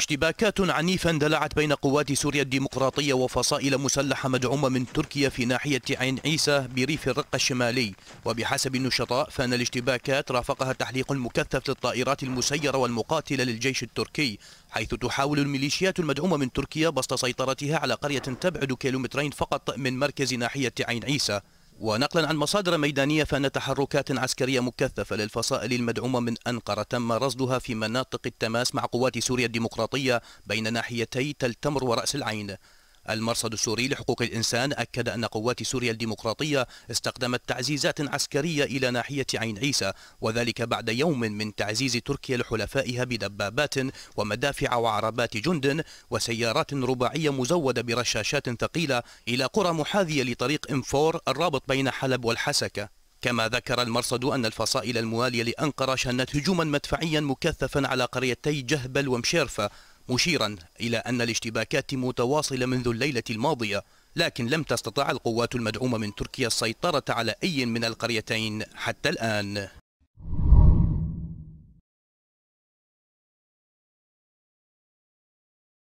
اشتباكات عنيفة اندلعت بين قوات سوريا الديمقراطية وفصائل مسلحة مدعومة من تركيا في ناحية عين عيسى بريف الرقة الشمالي وبحسب النشطاء فان الاشتباكات رافقها تحليق مكثف للطائرات المسيرة والمقاتلة للجيش التركي حيث تحاول الميليشيات المدعومة من تركيا بسط سيطرتها على قرية تبعد كيلومترين فقط من مركز ناحية عين عيسى ونقلا عن مصادر ميدانية فإن تحركات عسكرية مكثفة للفصائل المدعومة من أنقرة تم رصدها في مناطق التماس مع قوات سوريا الديمقراطية بين ناحيتي تل تمر ورأس العين المرصد السوري لحقوق الإنسان أكد أن قوات سوريا الديمقراطية استخدمت تعزيزات عسكرية إلى ناحية عين عيسى وذلك بعد يوم من تعزيز تركيا لحلفائها بدبابات ومدافع وعربات جند وسيارات رباعية مزودة برشاشات ثقيلة إلى قرى محاذية لطريق إنفور الرابط بين حلب والحسكة كما ذكر المرصد أن الفصائل الموالية لأنقرة شنت هجوما مدفعيا مكثفا على قريتي جهبل ومشيرفة مشيرا إلى أن الاشتباكات متواصلة منذ الليلة الماضية لكن لم تستطع القوات المدعومة من تركيا السيطرة على أي من القريتين حتى الآن